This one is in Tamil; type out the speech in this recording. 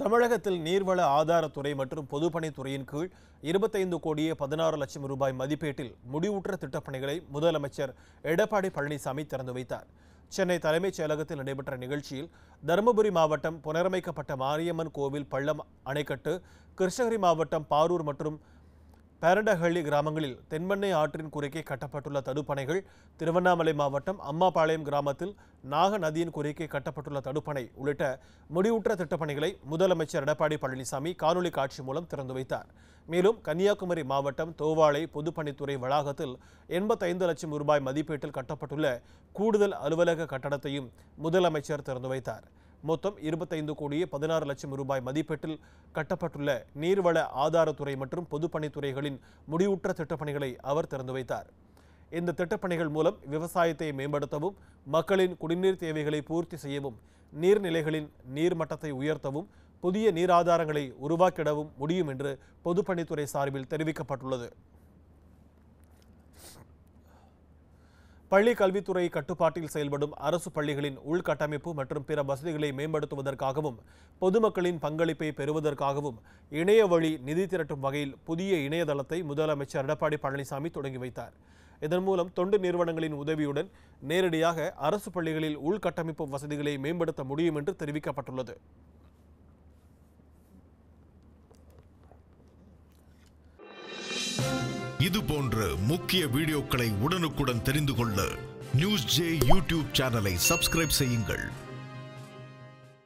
தமிழகத்தில் நீர்வள ஆதாரத்துறை மற்றும் பொதுப்பணித்துறையின் கீழ் இருபத்தைந்து கோடியே பதினாறு லட்சம் ரூபாய் மதிப்பீட்டில் முடிவுற்ற திட்டப்பணிகளை முதலமைச்சர் எடப்பாடி பழனிசாமி திறந்து வைத்தார் சென்னை தலைமைச் செயலகத்தில் நடைபெற்ற நிகழ்ச்சியில் தருமபுரி மாவட்டம் புனரமைக்கப்பட்ட மாரியம்மன் கோவில் பள்ளம் அணைக்கட்டு கிருஷ்ணகிரி மாவட்டம் பாரூர் மற்றும் பேரண்டஹள்ளி கிராமங்களில் தென்பெண்ணை ஆற்றின் குறுக்கே கட்டப்பட்டுள்ள தடுப்பணைகள் திருவண்ணாமலை மாவட்டம் அம்மாபாளையம் கிராமத்தில் நாக நதியின் குறுக்கே கட்டப்பட்டுள்ள தடுப்பணை உள்ளிட்ட முடிவுற்ற திட்டப்பணிகளை முதலமைச்சர் எடப்பாடி பழனிசாமி காணொலி காட்சி மூலம் திறந்து வைத்தார் மேலும் கன்னியாகுமரி மாவட்டம் தோவாளை பொதுப்பணித்துறை வளாகத்தில் எண்பத்தைந்து லட்சம் ரூபாய் மதிப்பீட்டில் கட்டப்பட்டுள்ள கூடுதல் அலுவலக கட்டடத்தையும் முதலமைச்சர் திறந்து வைத்தார் மொத்தம் இருபத்தைந்து கோடியே பதினாறு லட்சம் ரூபாய் மதிப்பீட்டில் கட்டப்பட்டுள்ள நீர்வள ஆதாரத்துறை மற்றும் பொதுப்பணித்துறைகளின் முடிவுற்ற திட்டப்பணிகளை அவர் திறந்து வைத்தார் இந்த திட்டப்பணிகள் மூலம் விவசாயத்தை மேம்படுத்தவும் மக்களின் குடிநீர் தேவைகளை பூர்த்தி செய்யவும் நீர்நிலைகளின் நீர்மட்டத்தை உயர்த்தவும் புதிய நீர் ஆதாரங்களை உருவாக்கிடவும் முடியும் என்று பொதுப்பணித்துறை சார்பில் தெரிவிக்கப்பட்டுள்ளது பள்ளி கல்வித்துறை கட்டுப்பாட்டில் செயல்படும் அரசு பள்ளிகளின் உள்கட்டமைப்பு மற்றும் பிற வசதிகளை மேம்படுத்துவதற்காகவும் பொதுமக்களின் பங்களிப்பை பெறுவதற்காகவும் இணைய வழி நிதி திரட்டும் வகையில் புதிய இணையதளத்தை முதலமைச்சர் எடப்பாடி பழனிசாமி தொடங்கி வைத்தார் இதன் மூலம் தொண்டு நிறுவனங்களின் உதவியுடன் நேரடியாக அரசு பள்ளிகளில் உள்கட்டமைப்பு வசதிகளை மேம்படுத்த முடியும் என்று தெரிவிக்கப்பட்டுள்ளது இது போன்ற முக்கிய வீடியோக்களை உடனுக்குடன் தெரிந்து கொள்ள நியூஸ் ஜே யூடியூப் சேனலை சப்ஸ்கிரைப் செய்யுங்கள்